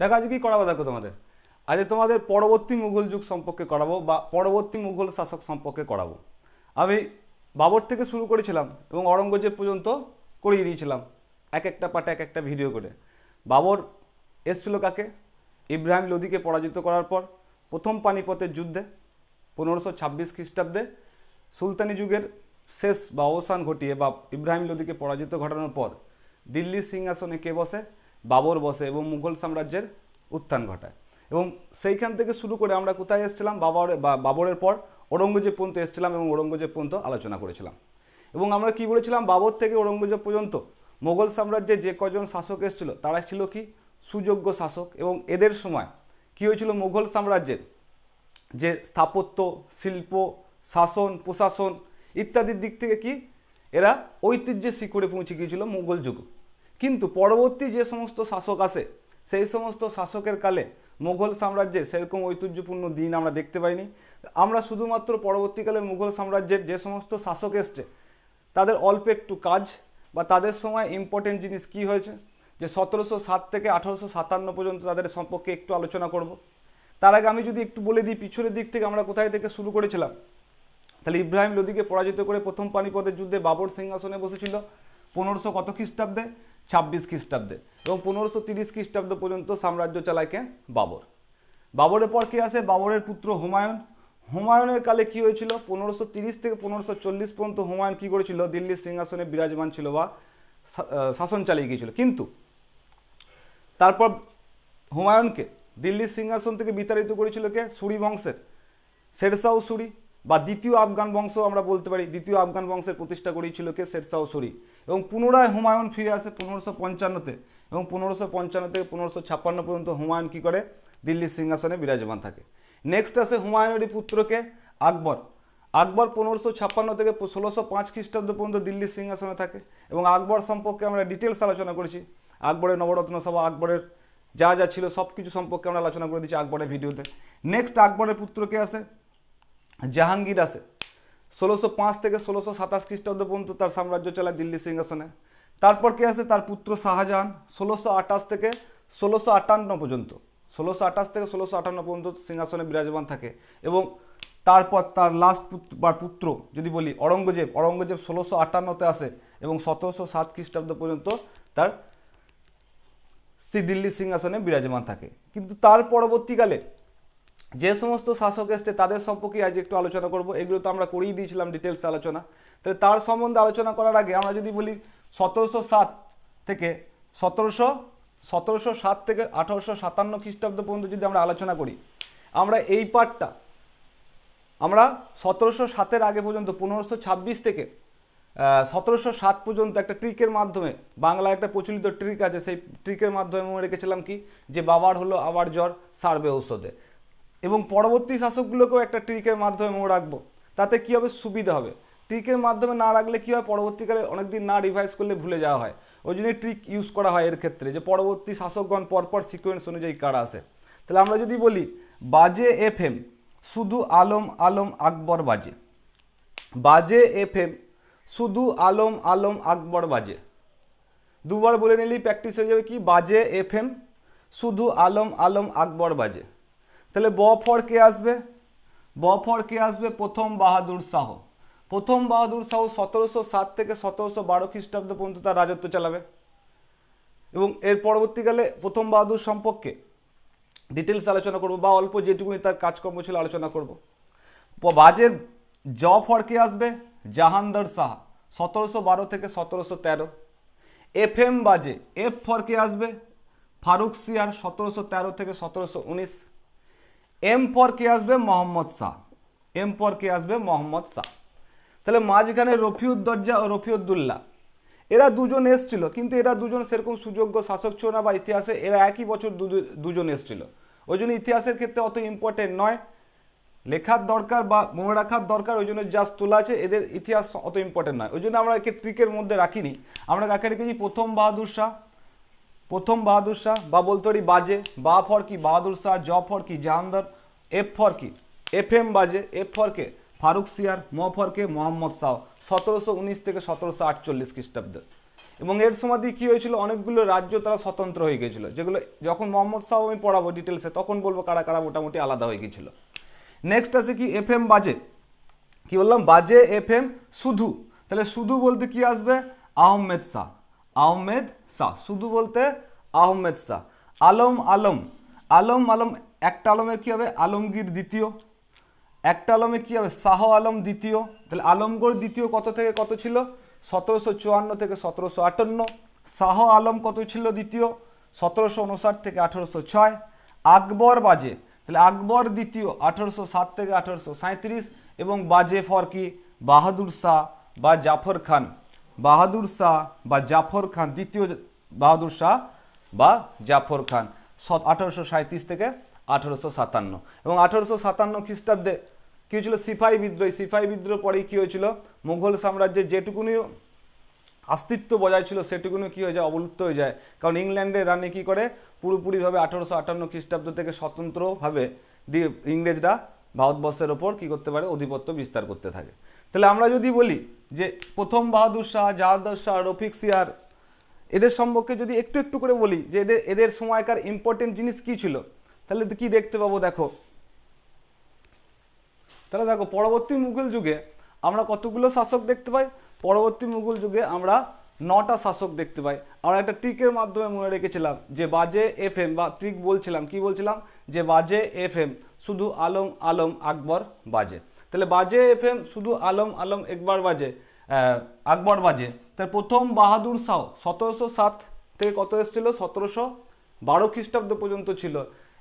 দেখো আজকে কী করাবো দেখো তোমাদের আজকে তোমাদের পরবর্তী মুঘল যুগ সম্পর্কে করাবো বা পরবর্তী মুঘল শাসক সম্পর্কে করাবো আমি বাবর থেকে শুরু করেছিলাম এবং অরঙ্গজেব পর্যন্ত করিয়ে দিয়েছিলাম এক একটা পাটে এক একটা ভিডিও করে বাবর এসছিল কাকে ইব্রাহিম লোদিকে পরাজিত করার পর প্রথম পানিপথের যুদ্ধে পনেরোশো ছাব্বিশ খ্রিস্টাব্দে সুলতানি যুগের শেষ বা অবসান ঘটিয়ে বা ইব্রাহিম লোদিকে পরাজিত ঘটানোর পর দিল্লির সিংহাসনে কে বসে বাবর বসে এবং মুঘল সাম্রাজ্যের উত্থান ঘটায় এবং সেইখান থেকে শুরু করে আমরা কোথায় এসেছিলাম বাবর বা বাবরের পর ঔরঙ্গজেব পর্যন্ত এসেছিলাম এবং ঔরঙ্গজেব পর্যন্ত আলোচনা করেছিলাম এবং আমরা কি বলেছিলাম বাবর থেকে ঔরঙ্গজেব পর্যন্ত মোগল সাম্রাজ্যে যে কজন শাসক এসেছিল তারা ছিল কি সুযোগ্য শাসক এবং এদের সময় কী হয়েছিল মোগল সাম্রাজ্যের যে স্থাপত্য শিল্প শাসন প্রশাসন ইত্যাদির দিক থেকে কি এরা ঐতিহ্যের শিখরে পৌঁছে গিয়েছিল মোগল যুগ কিন্তু পরবর্তী যে সমস্ত শাসক আসে সেই সমস্ত শাসকের কালে মুঘল সাম্রাজ্যের সেরকম ঐতিহ্যপূর্ণ দিন আমরা দেখতে পাইনি আমরা শুধুমাত্র পরবর্তীকালে মুঘল সাম্রাজ্যের যে সমস্ত শাসক এসছে তাদের অল্প একটু কাজ বা তাদের সময় ইম্পর্টেন্ট জিনিস কি হয়েছে যে সতেরোশো সাত থেকে আঠারোশো সাতান্ন পর্যন্ত তাদের সম্পর্কে একটু আলোচনা করব তার আগে আমি যদি একটু বলে দিই পিছনের দিক থেকে আমরা কোথায় থেকে শুরু করেছিলাম তাহলে ইব্রাহিম লোদিকে পরাজিত করে প্রথম পানিপথের যুদ্ধে বাবর সিংহাসনে বসেছিল পনেরোশো কত খ্রিস্টাব্দে ছাব্বিশ খ্রিস্টাব্দে এবং পনেরোশো তিরিশ খ্রিস্টাব্দ পর্যন্ত সাম্রাজ্য চালায় কে বাবর বাবরের পর কে আসে বাবরের পুত্র হুমায়ুন হুমায়ুনের কালে কি হয়েছিল পনেরোশো তিরিশ থেকে পনেরোশো চল্লিশ পর্যন্ত হুমায়ুন কী করেছিল দিল্লির সিংহাসনে বিরাজমান ছিল বা শাসন চালিয়ে গিয়েছিল কিন্তু তারপর হুমায়ুনকে দিল্লির সিংহাসন থেকে বিতাড়িত করেছিল কে সুরি বংশের শেরশাহ সুরি বা দ্বিতীয় আফগান বংশ আমরা বলতে পারি দ্বিতীয় আফগান বংশের প্রতিষ্ঠা করেছিল কে শেরশাহ সুরি এবং পুনরায় হুমায়ুন ফিরে আসে পনেরোশো পঞ্চান্নতে এবং পনেরোশো পঞ্চান্ন থেকে পনেরোশো ছাপ্পান্ন পর্যন্ত হুমায়ুন কী করে দিল্লির সিংহাসনে বিরাজমান থাকে নেক্সট আসে হুমায়ুনেরই পুত্রকে আকবর আকবর পনেরোশো ছাপ্পান্ন থেকে ষোলোশো পাঁচ খ্রিস্টাব্দ পর্যন্ত দিল্লির সিংহাসনে থাকে এবং আকবর সম্পর্কে আমরা ডিটেলস আলোচনা করেছি আকবরের নবরত্ন সভা আকবরের যা যা ছিল সব কিছু সম্পর্কে আমরা আলোচনা করে দিচ্ছি আকবরের ভিডিওতে নেক্সট আকবরের পুত্রকে আসে জাহাঙ্গীর আসে ষোলোশো পাঁচ থেকে ষোলোশো সাতাশ খ্রিস্টাব্দ পর্যন্ত তার সাম্রাজ্য চালায় দিল্লি সিংহাসনে তারপর কে আছে তার পুত্র শাহজাহান ষোলোশো আঠাশ থেকে ষোলোশো আটান্ন পর্যন্ত ষোলোশো আঠাশ থেকে ষোলোশো আটান্ন পর্যন্ত সিংহাসনে বিরাজমান থাকে এবং তারপর তার লাস্ট বা পুত্র যদি বলি অরঙ্গজেব অরঙ্গজেব ষোলোশো আটান্নতে আসে এবং সতেরোশো সাত খ্রিস্টাব্দ পর্যন্ত তার শ্রী দিল্লি সিংহাসনে বিরাজমান থাকে কিন্তু তার পরবর্তীকালে যে সমস্ত শাসক এসছে তাদের সম্পর্কে আজ একটু আলোচনা করব এগুলো তো আমরা করেই দিয়েছিলাম ডিটেলস আলোচনা তাহলে তার সম্বন্ধে আলোচনা করার আগে আমরা যদি বলি সতেরোশো সাত থেকে সতেরোশো সতেরোশো সাত থেকে আঠারোশো সাতান্ন খ্রিস্টাব্দ পর্যন্ত যদি আমরা আলোচনা করি আমরা এই পার্টটা আমরা সতেরোশো সাতের আগে পর্যন্ত পনেরোশো ছাব্বিশ থেকে সতেরোশো সাত পর্যন্ত একটা ট্রিকের মাধ্যমে বাংলায় একটা প্রচলিত ট্রিক আছে সেই ট্রিকের মাধ্যমে রেখেছিলাম কি যে বাবার হলো আবার জ্বর সার্বে ঔষধে এবং পরবর্তী শাসকগুলোকেও একটা ট্রিকের মাধ্যমে মনে রাখবো তাতে কী হবে সুবিধা হবে ট্রিকের মাধ্যমে না রাখলে কী হয় পরবর্তীকালে অনেক দিন না রিভাইজ করলে ভুলে যাওয়া হয় ওই জন্যই ট্রিক ইউজ করা হয় এর ক্ষেত্রে যে পরবর্তী শাসকগণ পরপর সিকোয়েন্স অনুযায়ী কারা আসে তাহলে আমরা যদি বলি বাজে এফ এম শুধু আলম আলম আকবর বাজে বাজে এফ এম শুধু আলম আলম আকবর বাজে দুবার বলে নিলেই প্র্যাকটিস হয়ে যাবে কি বাজে এফ এম শুধু আলম আলম আকবর বাজে তাহলে ব ফর কে আসবে ব ফর কে আসবে প্রথম বাহাদুর শাহ প্রথম বাহাদুর শাহ সতেরোশো সাত থেকে সতেরোশো বারো খ্রিস্টাব্দ পর্যন্ত তার রাজত্ব চালাবে এবং এর পরবর্তীকালে প্রথম বাহাদুর সম্পর্কে ডিটেলস আলোচনা করব বা অল্প যেটুকুনি তার কাজকর্ম ছিল আলোচনা করব বাজের জ ফর কে আসবে জাহানদার শাহ সতেরোশো বারো থেকে সতেরোশো তেরো এফ এম বাজে এফ ফর কে আসবে ফারুক সিয়ার সতেরোশো তেরো থেকে সতেরোশো উনিশ এম পর কে আসবে মোহাম্মদ শাহ এম পর কে আসবে মোহাম্মদ শাহ তাহলে মাঝখানে রফিউদ্দরজা ও রফিউদ্দুল্লাহ এরা দুজন এসছিল কিন্তু এরা দুজন সেরকম সুযোগ্য শাসক ছিল না বা ইতিহাসে এরা একই বছর দুজন এসছিল ওই জন্য ইতিহাসের ক্ষেত্রে অত ইম্পর্টেন্ট নয় লেখার দরকার বা মনে রাখার দরকার ওই জন্য জাস্ট তোলা আছে এদের ইতিহাস অত ইম্পর্টেন্ট নয় ওই জন্য আমরা একে ট্রিকের মধ্যে রাখিনি আমরা কাকে রেখেছি প্রথম বাহাদুর শাহ প্রথম বাহাদুর শাহ বা বলতে পারি বাজে বা ফর কি বাহাদুর শাহ জ ফর কি জাহানদার এফ ফর কি এফ এম বাজে এফ ফর কে ফারুক সিয়ার ম ফর কে মোহাম্মদ শাহ সতেরোশো উনিশ থেকে সতেরোশো আটচল্লিশ খ্রিস্টাব্দে এবং এর সমাধি কী হয়েছিল অনেকগুলো রাজ্য তারা স্বতন্ত্র হয়ে গেছিলো যেগুলো যখন মোহাম্মদ শাহ আমি পড়াবো ডিটেলসে তখন বলবো কারা কারা মোটামুটি আলাদা হয়ে গেছিলো নেক্সট আছে কি এফ এম বাজে কী বললাম বাজে এফ এম শুধু তাহলে শুধু বলতে কি আসবে আহমেদ শাহ আহমেদ শাহ শুধু বলতে আহমেদ শাহ আলম আলম আলম আলম একটা আলমের কী হবে আলমগীর দ্বিতীয় একটা আলমে কী হবে শাহ আলম দ্বিতীয় তাহলে আলমগড় দ্বিতীয় কত থেকে কত ছিল সতেরোশো চুয়ান্ন থেকে সতেরোশো আটান্ন শাহ আলম কত ছিল দ্বিতীয় সতেরোশো উনষাট থেকে আঠেরোশো ছয় আকবর বাজে তাহলে আকবর দ্বিতীয় আঠেরোশো সাত থেকে আঠেরোশো সাঁত্রিশ এবং বাজে ফর কি বাহাদুর শাহ বা জাফর খান বাহাদুর শাহ বা জাফর খান দ্বিতীয় বাহাদুর শাহ বা জাফর খান আঠারোশো থেকে আঠারোশো সাতান্ন এবং আঠারোশো সাতান্ন খ্রিস্টাব্দে কী হয়েছিল সিপাহী বিদ্রোহ সিপাহী বিদ্রোহ পরে কী হয়েছিল মুঘল সাম্রাজ্যের যেটুকুনি অস্তিত্ব বজায় ছিল সেটুকুনি কী হয়ে যায় অবলুপ্ত হয়ে যায় কারণ ইংল্যান্ডের রানী কী করে পুরোপুরিভাবে আঠারোশো আটান্ন খ্রিস্টাব্দ থেকে স্বতন্ত্রভাবে দিয়ে ইংরেজরা ভারতবর্ষের ওপর কী করতে পারে আধিপত্য বিস্তার করতে থাকে তাহলে আমরা যদি বলি যে প্রথম বাহাদুর শাহ জাহাদুর শাহ রফিক সিয়ার এদের সম্পর্কে যদি একটু একটু করে বলি যে এদের এদের সময়কার ইম্পর্টেন্ট জিনিস কী ছিল তাহলে কি দেখতে পাবো দেখো তাহলে দেখো পরবর্তী মুঘল যুগে আমরা কতগুলো শাসক দেখতে পাই পরবর্তী মুঘল যুগে আমরা নটা শাসক দেখতে পাই আমরা একটা ট্রিকের মাধ্যমে মনে রেখেছিলাম যে বাজে এফ এম বা ট্রিক বলছিলাম কি বলছিলাম যে বাজে এফ এম শুধু আলম আলম আকবর বাজে তাহলে বাজে এম শুধু আলম আলম একবার বাজে আকবর বাজে তার প্রথম বাহাদুর শাহ সতেরোশো সাত থেকে কত এসেছিল সতেরোশো বারো খ্রিস্টাব্দ পর্যন্ত ছিল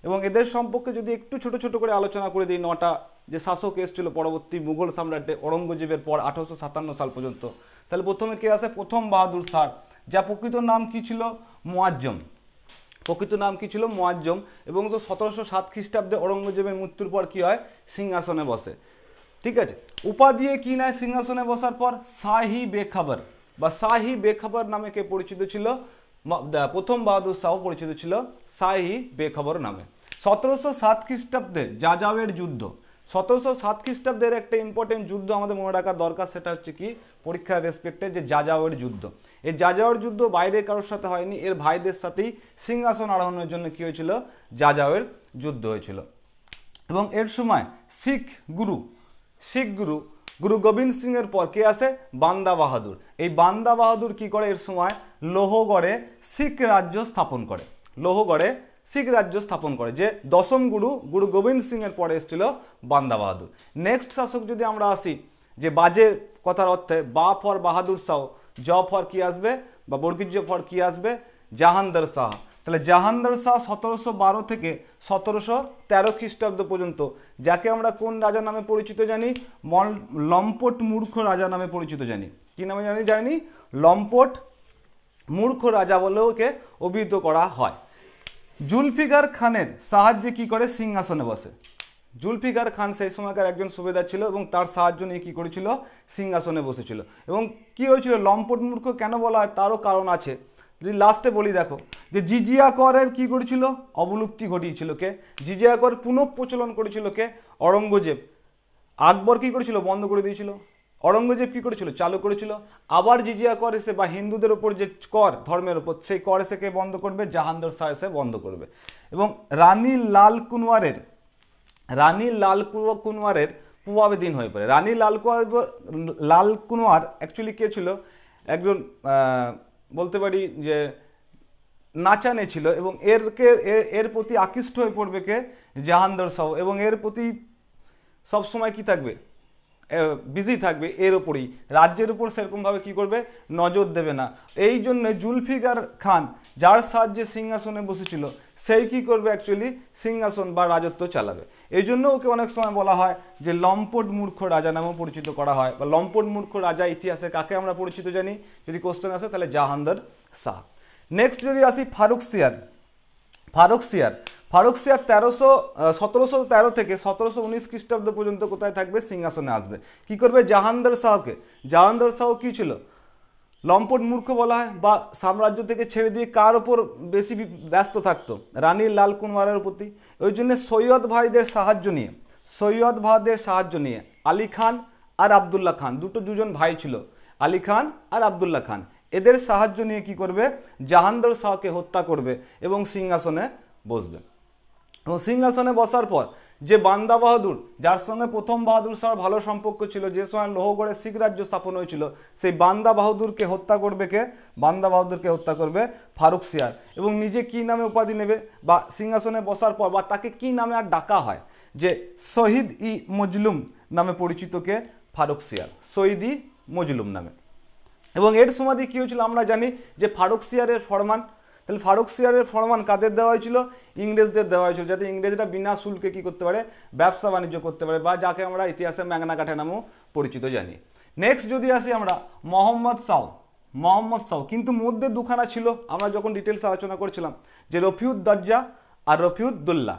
এবং এদের সম্পর্কে যদি একটু ছোট ছোট করে আলোচনা করে দিই নটা যে শাসক এসেছিল পরবর্তী মুঘল সম্রাটে ঔরঙ্গজেবের পর আঠারোশো সাতান্ন সাল পর্যন্ত তাহলে প্রথমে কে আসে প্রথম বাহাদুর শাহ যা প্রকৃত নাম কি ছিল মোয়াজ্জম প্রকৃত নাম কি ছিল মোয়াজ্জম এবং সতেরোশো সাত খ্রিস্টাব্দে ঔরঙ্গজেবের মৃত্যুর পর কী হয় সিংহাসনে বসে ঠিক আছে উপাধি কি নেয় সিংহাসনে বসার পর শাহি বেখবর বা শাহি বেখবর নামে কে পরিচিত ছিল প্রথম বাহাদুর শাহ পরিচিত ছিল শাহি বেখবর নামে সতেরোশো সাত খ্রিস্টাব্দে যাজাবের যুদ্ধ সতেরোশো সাত খ্রিস্টাব্দের একটা ইম্পর্টেন্ট যুদ্ধ আমাদের মনে রাখা দরকার সেটা হচ্ছে কি পরীক্ষার রেসপেক্টে যে যাযাওয়ের যুদ্ধ এই যাযাওয়ের যুদ্ধ বাইরে কারোর সাথে হয়নি এর ভাইদের সাথেই সিংহাসন আরোহণের জন্য কী হয়েছিল যাযাওয়ের যুদ্ধ হয়েছিল এবং এর সময় শিখ গুরু শিখ গুরু গুরু গোবিন্দ সিংয়ের পর কে আছে বান্দা বাহাদুর এই বান্দা বাহাদুর কি করে এর সময় লোহগড়ে শিখ রাজ্য স্থাপন করে লোহগড়ে শিখ রাজ্য স্থাপন করে যে দশম গুরু গুরু গোবিন্দ সিংয়ের পরে এসেছিল বান্দা বাহাদুর নেক্সট শাসক যদি আমরা আসি যে বাজের কথার অর্থে বা ফর বাহাদুর শাহ জ ফর কি আসবে বা বর্গিজ্য ফর কি আসবে জাহানদার শাহ তাহলে জাহানদার শাহ সতেরোশো বারো থেকে সতেরোশো তেরো খ্রিস্টাব্দ পর্যন্ত যাকে আমরা কোন রাজা নামে পরিচিত জানি মল লম্পট মূর্খ রাজা নামে পরিচিত জানি কি নামে জানি জানি লম্পট মূর্খ রাজা বলেও ওকে অভিহিত করা হয় জুলফিকার খানের সাহায্যে কি করে সিংহাসনে বসে জুলফিকার খান সেই সময়কার একজন সুবেদার ছিল এবং তার সাহায্য নিয়ে কী করেছিল সিংহাসনে বসেছিল এবং কি হয়েছিল লম্পট মূর্খ কেন বলা হয় তারও কারণ আছে যদি লাস্টে বলি দেখো যে জিজিয়া করের কী করেছিল অবলুপ্তি ঘটিয়েছিল কে জিজিয়া কর পুনঃপ্রচলন করেছিল কে অরঙ্গজেব আকবর কী করেছিল বন্ধ করে দিয়েছিল অরঙ্গজেব কী করেছিল চালু করেছিল আবার জিজিয়া কর এসে বা হিন্দুদের ওপর যে কর ধর্মের ওপর সেই কর এসে কে বন্ধ করবে জাহান্দর শাহ এসে বন্ধ করবে এবং রানী লাল কুনওয়ারের রানী লাল কুনওয়ারের প্রভাবে দিন হয়ে পড়ে রানী লাল কুয়ার লাল কুনওয়ার অ্যাকচুয়ালি কে ছিল একজন বলতে পারি যে নাচানে ছিল এবং এরকে এর প্রতি আকৃষ্ট হয়ে পড়বে কে জাহানদার সাহ এবং এর প্রতি সবসময় কি থাকবে বিজি থাকবে এর ওপরেই রাজ্যের উপর সেরকমভাবে কি করবে নজর দেবে না এই জন্যে জুলফিকার খান যার সাহায্যে সিংহাসনে বসেছিল সেই কি করবে অ্যাকচুয়ালি সিংহাসন বা রাজত্ব চালাবে এই জন্য ওকে অনেক সময় বলা হয় যে লম্পট মূর্খ রাজা নামেও পরিচিত করা হয় বা লম্পট মূর্খ রাজা ইতিহাসে কাকে আমরা পরিচিত জানি যদি কোশ্চেন আসে তাহলে জাহান্দার শাহ নেক্সট যদি আসি ফারুক সিয়ার ফারুক সিয়ার ফারুক সিয়ার তেরোশো সতেরোশো তেরো থেকে সতেরোশো উনিশ খ্রিস্টাব্দ পর্যন্ত কোথায় থাকবে সিংহাসনে আসবে কি করবে জাহানদার শাহকে জাহানদার শাহ কী ছিল লম্পট মূর্খ বলা হয় বা সাম্রাজ্য থেকে ছেড়ে দিয়ে কার ওপর বেশি ব্যস্ত থাকতো রানী লাল প্রতি ওই জন্য সৈয়দ ভাইদের সাহায্য নিয়ে সৈয়দ ভাইদের সাহায্য নিয়ে আলী খান আর আবদুল্লা খান দুটো দুজন ভাই ছিল আলী খান আর আবদুল্লা খান এদের সাহায্য নিয়ে কি করবে জাহানদার শাহকে হত্যা করবে এবং সিংহাসনে বসবে এবং সিংহাসনে বসার পর যে বান্দা বাহাদুর যার সঙ্গে প্রথম বাহাদুর শাহর ভালো সম্পর্ক ছিল যে সময় লোহগড়ে শিখ রাজ্য স্থাপন হয়েছিল সেই বান্দা বাহাদুরকে হত্যা করবে কে বান্দা বাহাদুরকে হত্যা করবে ফারুক সিয়ার এবং নিজে কি নামে উপাধি নেবে বা সিংহাসনে বসার পর বা তাকে কি নামে আর ডাকা হয় যে শহীদ ই মজলুম নামে কে ফারুক সিয়ার শহীদ ই মজলুম নামে এবং এর সমাধি কী হয়েছিল আমরা জানি যে ফারুক সিয়ারের ফরমান তাহলে ফারুক সিয়ারের ফরমান কাদের দেওয়া হয়েছিল ইংরেজদের দেওয়া হয়েছিল যাতে ইংরেজরা বিনা শুল্কে কী করতে পারে ব্যবসা বাণিজ্য করতে পারে বা যাকে আমরা ইতিহাসে ম্যাংনা কাঠে নামেও পরিচিত জানি নেক্সট যদি আসি আমরা মোহাম্মদ সাউ মোহাম্মদ সাউ কিন্তু মধ্যে দুখানা ছিল আমরা যখন ডিটেলস আলোচনা করছিলাম যে রফিউদ দরজা আর রফিউদ্দোল্লা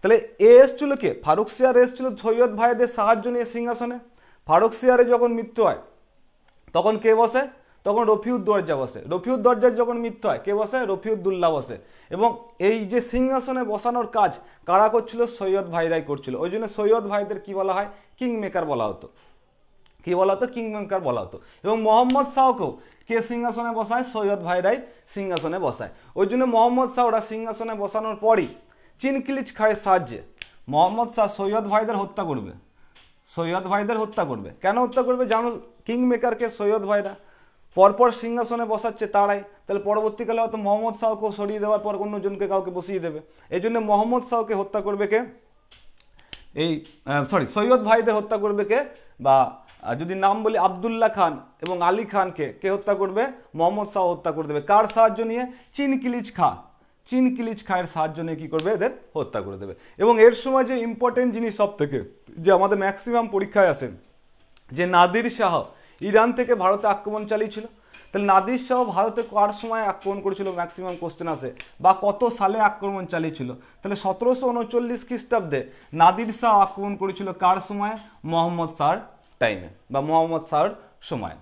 তাহলে এ এসছিল কে ফারুক সিয়ার এসছিল সৈয়দ ভাইদের সাহায্য নিয়ে সিংহাসনে ফারুক সিয়ারে যখন মৃত্যু হয় তখন কে বসে তখন রফিউদ দরজা বসে রফিউদ দরজার যখন মৃত্যু হয় কে বসে রফিউদ্দুল্লাহ বসে এবং এই যে সিংহাসনে বসানোর কাজ কারা করছিল সৈয়দ ভাইরাই করছিল ওই জন্য সৈয়দ ভাইদের কি বলা হয় কিং মেকার বলা হতো কী বলা হতো কিং মেকার বলা হতো এবং মোহাম্মদ শাহকেও কে সিংহাসনে বসায় সৈয়দ ভাইরাই সিংহাসনে বসায় ওই জন্য মোহাম্মদ শাহরা সিংহাসনে বসানোর পরই চিনকিলিচ খায়ের সাহায্যে মোহাম্মদ শাহ সৈয়দ ভাইদের হত্যা করবে সৈয়দ ভাইদের হত্যা করবে কেন হত্যা করবে জানো কিং মেকারকে সৈয়দ ভাইরা পরপর সিংহাসনে বসাচ্ছে তারাই তাহলে পরবর্তীকালে হয়তো মোহাম্মদ শাহকেও সরিয়ে দেওয়ার পর অন্যজনকে কাউকে বসিয়ে দেবে এই জন্য মোহাম্মদ শাহকে হত্যা করবে কে এই সরি সৈয়দ ভাইদের হত্যা করবে কে বা যদি নাম বলি আবদুল্লাহ খান এবং আলী খানকে কে হত্যা করবে মোহাম্মদ শাহ হত্যা করে দেবে কার সাহায্য নিয়ে চিন কিলিজ খা চিন কিলিজ খায়ের সাহায্য নিয়ে কী করবে এদের হত্যা করে দেবে এবং এর সময় যে ইম্পর্টেন্ট জিনিস সব থেকে যে আমাদের ম্যাক্সিমাম পরীক্ষায় আসেন যে নাদির শাহ ইরান থেকে ভারতে আক্রমণ চালিয়েছিল তাহলে নাদির শাহ ভারতে কার সময় আক্রমণ করেছিল ম্যাক্সিমাম কোশ্চেন আসে বা কত সালে আক্রমণ চালিয়েছিল তাহলে সতেরোশো উনচল্লিশ খ্রিস্টাব্দে নাদির শাহ আক্রমণ করেছিল কার সময় মোহাম্মদ শাহর টাইমে বা মোহাম্মদ শাহর সময়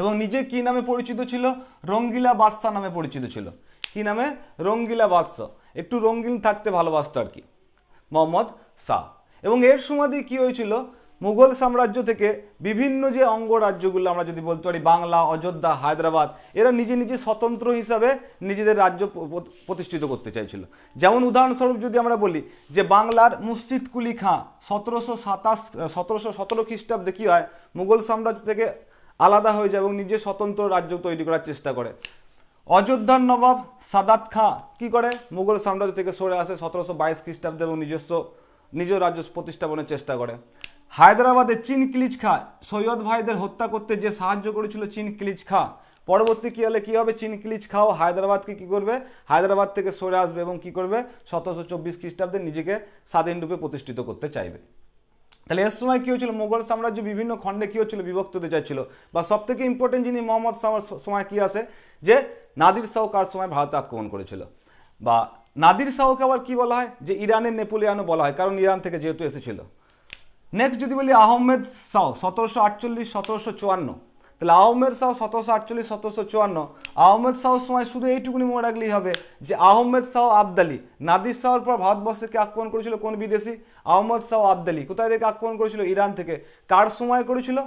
এবং নিজে কি নামে পরিচিত ছিল রঙ্গিলা বাদশাহ নামে পরিচিত ছিল কি নামে রঙ্গিলা বাদশাহ একটু রঙ্গিন থাকতে ভালোবাসত আর কি মোহাম্মদ শাহ এবং এর সমাধি কি হয়েছিল মুঘল সাম্রাজ্য থেকে বিভিন্ন যে অঙ্গরাজ্যগুলো আমরা যদি বলতে পারি বাংলা অযোধ্যা হায়দ্রাবাদ এরা নিজে নিজে স্বতন্ত্র হিসাবে নিজেদের রাজ্য প্রতিষ্ঠিত করতে চাইছিল যেমন উদাহরণস্বরূপ যদি আমরা বলি যে বাংলার মুসজিদ কুলি খাঁ সতেরোশো সাতাশ সতেরোশো সতেরো খ্রিস্টাব্দে কী হয় মুঘল সাম্রাজ্য থেকে আলাদা হয়ে যায় এবং নিজের স্বতন্ত্র রাজ্য তৈরি করার চেষ্টা করে অযোধ্যার নবাব সাদাত খাঁ কী করে মুঘল সাম্রাজ্য থেকে সরে আসে সতেরোশো বাইশ খ্রিস্টাব্দে এবং নিজস্ব নিজ রাজ্য প্রতিষ্ঠাপনের চেষ্টা করে হায়দ্রাবাদে চীন ক্লিচ খা সৈয়দ ভাইদের হত্যা করতে যে সাহায্য করেছিল চীন ক্লিচ খা পরবর্তী কী হলে কী হবে চীন ক্লিচ খাও হায়দ্রাবাদকে কী করবে হায়দ্রাবাদ থেকে সরে আসবে এবং কী করবে সতেরোশো চব্বিশ খ্রিস্টাব্দে নিজেকে স্বাধীনরূপে প্রতিষ্ঠিত করতে চাইবে তাহলে এর সময় কী হয়েছিল মুঘল সাম্রাজ্য বিভিন্ন খণ্ডে কী হচ্ছিল বিভক্ত হতে চাইছিল বা সবথেকে ইম্পর্টেন্ট যিনি মোহাম্মদ শাহর সময় কী আছে যে নাদির শাহ কার সময় ভারতে আক্রমণ করেছিল বা নাদির শাহকে আবার কী বলা হয় যে ইরানের নেপোলিয়ানও বলা হয় কারণ ইরান থেকে যেহেতু এসেছিল নেক্সট যদি বলি আহমেদ শাহ সতেরোশো আটচল্লিশ সতেরোশো চুয়ান্ন তাহলে আহমেদ শাহ সতেরোশো আটচল্লিশ সতেরোশো চুয়ান্ন আহমেদ শাহর সময় শুধু এইটুকুনি মনে রাখলেই হবে যে আহমেদ শাহ আবদালি নাদির শাহর পর ভারতবর্ষকে আক্রমণ করেছিল কোন বিদেশি আহমদ শাহ আবদালি কোথায় থেকে আক্রমণ করেছিল ইরান থেকে কার সময় করেছিল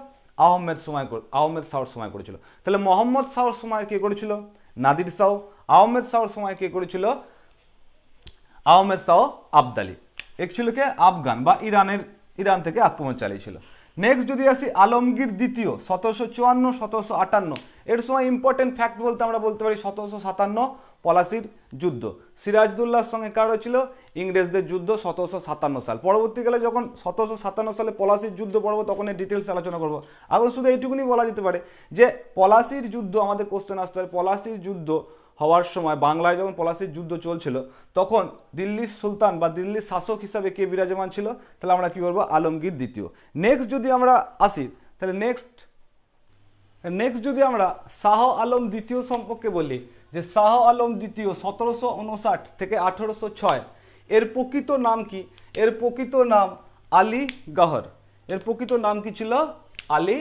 আহমেদ সময় আহমেদ শাহর সময় করেছিল তাহলে মোহাম্মদ শাহর সময় কে করেছিল নাদির শাহ আহমেদ শাহর সময় কে করেছিল আহমেদ শাহ আবদালি এক ছিল কে আফগান বা ইরানের ইরান থেকে আক্রমণ চালিয়েছিল নেক্সট যদি আসি আলমগীর দ্বিতীয় সতেরোশো চুয়ান্ন সতেরোশো আটান্ন এর সময় ইম্পর্টেন্ট ফ্যাক্ট বলতে আমরা বলতে পারি সতেরোশো সাতান্ন পলাশির যুদ্ধ সিরাজদুল্লার সঙ্গে কার হয়েছিল ইংরেজদের যুদ্ধ সতেরোশো সাতান্ন সাল পরবর্তীকালে যখন সতেরোশো সাতান্ন সালে পলাশির যুদ্ধ পড়বো তখন এর ডিটেলস আলোচনা করবো এখন শুধু এইটুকুনি বলা যেতে পারে যে পলাশির যুদ্ধ আমাদের কোশ্চেন আসতে পারে পলাশির যুদ্ধ হওয়ার সময় বাংলায় যখন পলাশির যুদ্ধ চলছিল তখন দিল্লির সুলতান বা দিল্লির শাসক হিসাবে কে বিরাজমান ছিল তাহলে আমরা কী বলবো আলমগীর দ্বিতীয় নেক্সট যদি আমরা আসি তাহলে নেক্সট নেক্সট যদি আমরা শাহ আলম দ্বিতীয় সম্পর্কে বলি যে শাহ আলম দ্বিতীয় সতেরোশো উনষাট থেকে আঠেরোশো ছয় এর প্রকৃত নাম কি এর প্রকৃত নাম আলী গহর এর প্রকৃত নাম কি ছিল আলী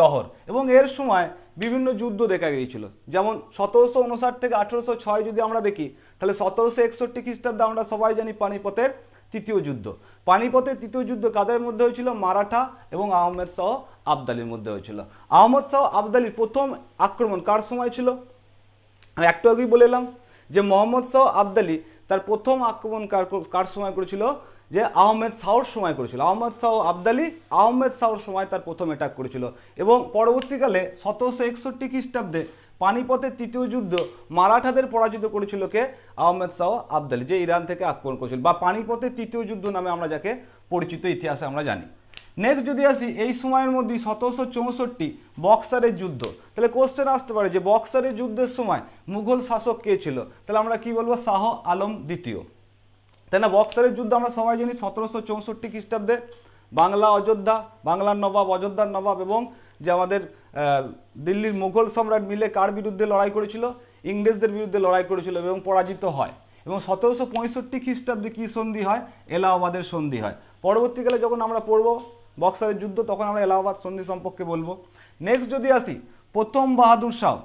গহর এবং এর সময় বিভিন্ন যুদ্ধ দেখা গিয়েছিল যেমন সতেরোশো উনষাট থেকে আঠেরোশো ছয় যদি আমরা দেখি তাহলে সতেরোশো একষট্টি খ্রিস্টাব্দে আমরা সবাই জানি পানিপথের তৃতীয় যুদ্ধ পানিপথের তৃতীয় যুদ্ধ কাদের মধ্যে হয়েছিল মারাঠা এবং আহমেদ শাহ আবদালির মধ্যে হয়েছিল আহমদ শাহ আবদালির প্রথম আক্রমণ কার সময় ছিল একটু আগেই বলে এলাম যে মোহাম্মদ শাহ আবদালি তার প্রথম আক্রমণ কার কার সময় করেছিল যে আহমেদ শাহর সময় করেছিল আহমেদ শাহ আবদালি আহমেদ শাহর সময় তার প্রথম অ্যাটাক করেছিল এবং পরবর্তীকালে সতেরোশো একষট্টি খ্রিস্টাব্দে পানিপথের তৃতীয় যুদ্ধ মারাঠাদের পরাজিত করেছিল কে আহমেদ শাহ আবদালি যে ইরান থেকে আক্রমণ করেছিল বা পানিপথের তৃতীয় যুদ্ধ নামে আমরা যাকে পরিচিত ইতিহাসে আমরা জানি নেক্সট যদি আসি এই সময়ের মধ্যে সতেরোশো চৌষট্টি বক্সারের যুদ্ধ তাহলে কোশ্চেন আসতে পারে যে বক্সারের যুদ্ধের সময় মুঘল শাসক কে ছিল তাহলে আমরা কি বলবো শাহ আলম দ্বিতীয় তাই না বক্সারের যুদ্ধ আমরা সবাই জানি সতেরোশো চৌষট্টি খ্রিস্টাব্দে বাংলা অযোধ্যা বাংলার নবাব অযোধ্যার নবাব এবং যে আমাদের দিল্লির মুঘল সম্রাট মিলে কার বিরুদ্ধে লড়াই করেছিল ইংরেজদের বিরুদ্ধে লড়াই করেছিল এবং পরাজিত হয় এবং সতেরোশো পঁয়ষট্টি খ্রিস্টাব্দে কী সন্ধি হয় এলাহাবাদের সন্ধি হয় পরবর্তীকালে যখন আমরা পড়ব বক্সারের যুদ্ধ তখন আমরা এলাহাবাদ সন্ধি সম্পর্কে বলবো নেক্সট যদি আসি প্রথম বাহাদুর শাহ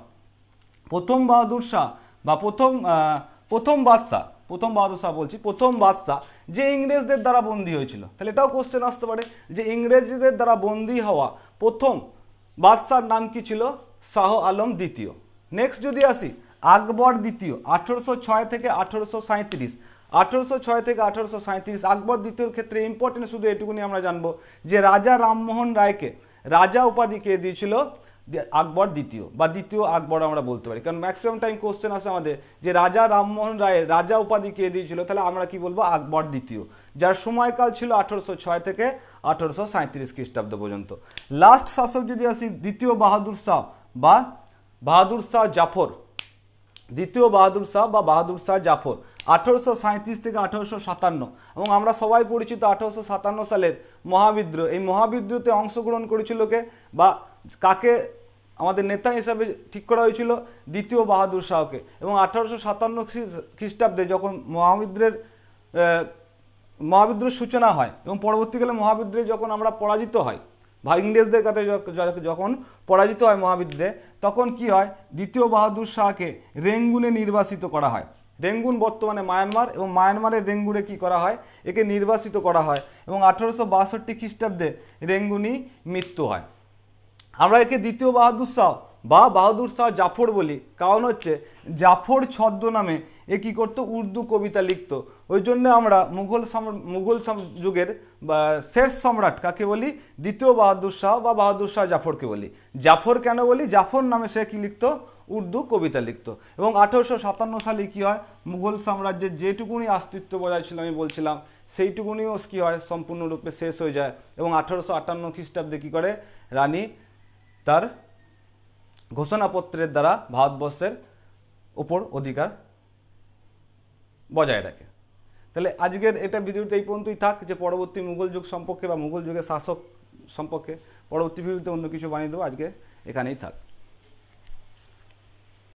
প্রথম বাহাদুর শাহ বা প্রথম প্রথম বাদশাহ প্রথম বাদশাহ বলছি প্রথম বাদশাহ যে ইংরেজদের দ্বারা বন্দী হয়েছিল তাহলে এটাও কোশ্চেন আসতে পারে যে ইংরেজদের দ্বারা বন্দী হওয়া প্রথম বাদশার নাম কি ছিল শাহ আলম দ্বিতীয় নেক্সট যদি আসি আকবর দ্বিতীয় আঠেরোশো ছয় থেকে আঠেরোশো সাঁত্রিশ আঠেরোশো ছয় থেকে আঠেরোশো সাঁত্রিশ আকবর দ্বিতীয়র ক্ষেত্রে ইম্পর্টেন্ট শুধু এটুকুনি আমরা জানবো যে রাজা রামমোহন রায়কে রাজা উপাধি কে দিয়েছিল আকবর দ্বিতীয় বা দ্বিতীয় আকবর আমরা বলতে পারি কারণ ম্যাক্সিমাম টাইম কোশ্চেন আসে আমাদের যে রাজা রামমোহন রায়ের রাজা উপাধি কে দিয়েছিল তাহলে আমরা কি বলবো আকবর দ্বিতীয় যার সময়কাল ছিল আঠেরোশো ছয় থেকে আঠেরোশো সাঁত্রিশ খ্রিস্টাব্দ পর্যন্ত লাস্ট শাসক যদি আসি দ্বিতীয় বাহাদুর শাহ বা বাহাদুর শাহ জাফর দ্বিতীয় বাহাদুর শাহ বা বাহাদুর শাহ জাফর আঠেরোশো সাঁত্রিশ থেকে আঠেরোশো সাতান্ন এবং আমরা সবাই পরিচিত আঠারোশো সাতান্ন সালের মহাবিদ্রোহ এই মহাবিদ্রোহতে অংশগ্রহণ করেছিল কে বা কাকে আমাদের নেতা হিসাবে ঠিক করা হয়েছিল দ্বিতীয় বাহাদুর শাহকে এবং আঠারোশো সাতান্ন খ্রিস্টাব্দে যখন মহাবিদ্রের মহাবিদ্রের সূচনা হয় এবং পরবর্তীকালে মহাবিদ্রে যখন আমরা পরাজিত হয় বা ইংরেজদের কাছে যখন পরাজিত হয় মহাবিদ্রে তখন কি হয় দ্বিতীয় বাহাদুর শাহকে রেঙ্গুনে নির্বাসিত করা হয় রেঙ্গুন বর্তমানে মায়ানমার এবং মায়ানমারের রেঙ্গুনে কি করা হয় একে নির্বাসিত করা হয় এবং আঠারোশো বাষট্টি খ্রিস্টাব্দে রেঙ্গুনি মৃত্যু হয় আমরা একে দ্বিতীয় বাহাদুর শাহ বা বাহাদুর শাহ জাফর বলি কারণ হচ্ছে জাফর ছদ্ম নামে এ কী করতো উর্দু কবিতা লিখত ওই জন্য আমরা মুঘল মুঘল যুগের শেষ সম্রাট কাকে বলি দ্বিতীয় বাহাদুর শাহ বা বাহাদুর শাহ জাফরকে বলি জাফর কেন বলি জাফর নামে সে কী লিখত উর্দু কবিতা লিখত এবং আঠেরোশো সাতান্ন সালে কী হয় মুঘল সাম্রাজ্যের যেটুকুনি অস্তিত্ব বজায় ছিল আমি বলছিলাম সেইটুকুনিও কী হয় সম্পূর্ণরূপে শেষ হয়ে যায় এবং আঠেরোশো আটান্ন খ্রিস্টাব্দে কী করে রানী তার ঘোষণাপত্রের দ্বারা ভারতবর্ষের ওপর অধিকার বজায় রাখে তাহলে আজকের এটা ভিডিওটা এই পর্যন্তই থাক যে পরবর্তী মুঘল যুগ সম্পর্কে বা মুঘল যুগের শাসক সম্পর্কে পরবর্তী ভিডিওতে অন্য কিছু বানিয়ে দেবো আজকে এখানেই থাক